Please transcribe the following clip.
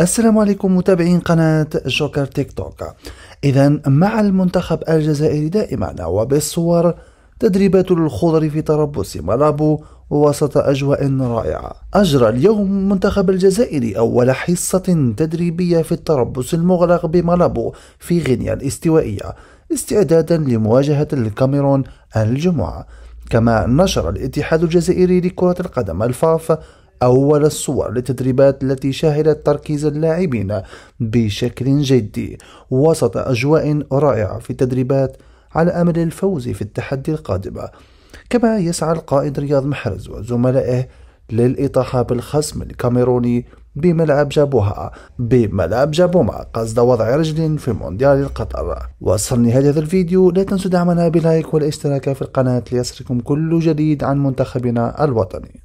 السلام عليكم متابعين قناة جوكر تيك توك إذا مع المنتخب الجزائري دائما وبالصور تدريبات الخضر في تربص ملابو وسط أجواء رائعة أجرى اليوم منتخب الجزائري أول حصة تدريبية في التربص المغلق بملابو في غينيا الاستوائية استعدادا لمواجهة الكاميرون الجمعة كما نشر الاتحاد الجزائري لكرة القدم الفاف أول الصور للتدريبات التي شهدت تركيز اللاعبين بشكل جدي وسط أجواء رائعة في التدريبات على أمل الفوز في التحدي القادم كما يسعى القائد رياض محرز وزملائه للإطاحة بالخصم الكاميروني بملعب جابوها بملعب جابوما قصد وضع رجل في مونديال قطر وصل نهاية هذا الفيديو لا تنسوا دعمنا بلايك والاشتراك في القناة ليصلكم كل جديد عن منتخبنا الوطني